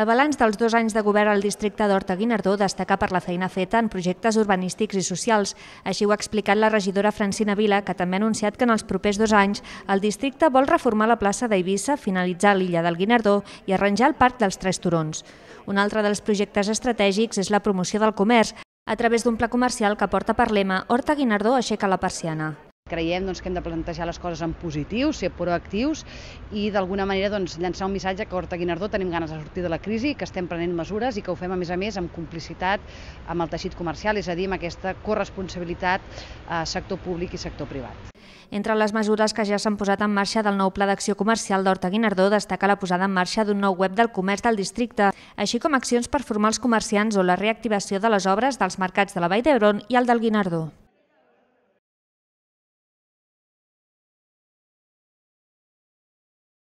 El balanç dels dos anys de govern al districte d'Horta-Guinardó destaca per la feina feta en projectes urbanístics i socials. Així ho ha explicat la regidora Francina Vila, que també ha anunciat que en els propers dos anys el districte vol reformar la plaça d'Eivissa, finalitzar l'illa del Guinardó i arranjar el Parc dels Tres Turons. Un altre dels projectes estratègics és la promoció del comerç, a través d'un pla comercial que porta per lema Horta Guinardó aixeca la persiana creiem doncs, que hem de plantejar les coses en positius, ser proactius i d'alguna manera doncs, llançar un missatge que a Horta Guinardó tenim ganes de sortir de la crisi, que estem prenent mesures i que ho fem a més a més amb complicitat amb el teixit comercial, és a dir, amb aquesta corresponsabilitat eh, sector públic i sector privat. Entre les mesures que ja s'han posat en marxa del nou Pla d'Acció Comercial d'Horta Guinardó destaca la posada en marxa d'un nou web del comerç del districte, així com accions per formar els comerciants o la reactivació de les obres dels mercats de la Vall d'Hebron i el del Guinardó.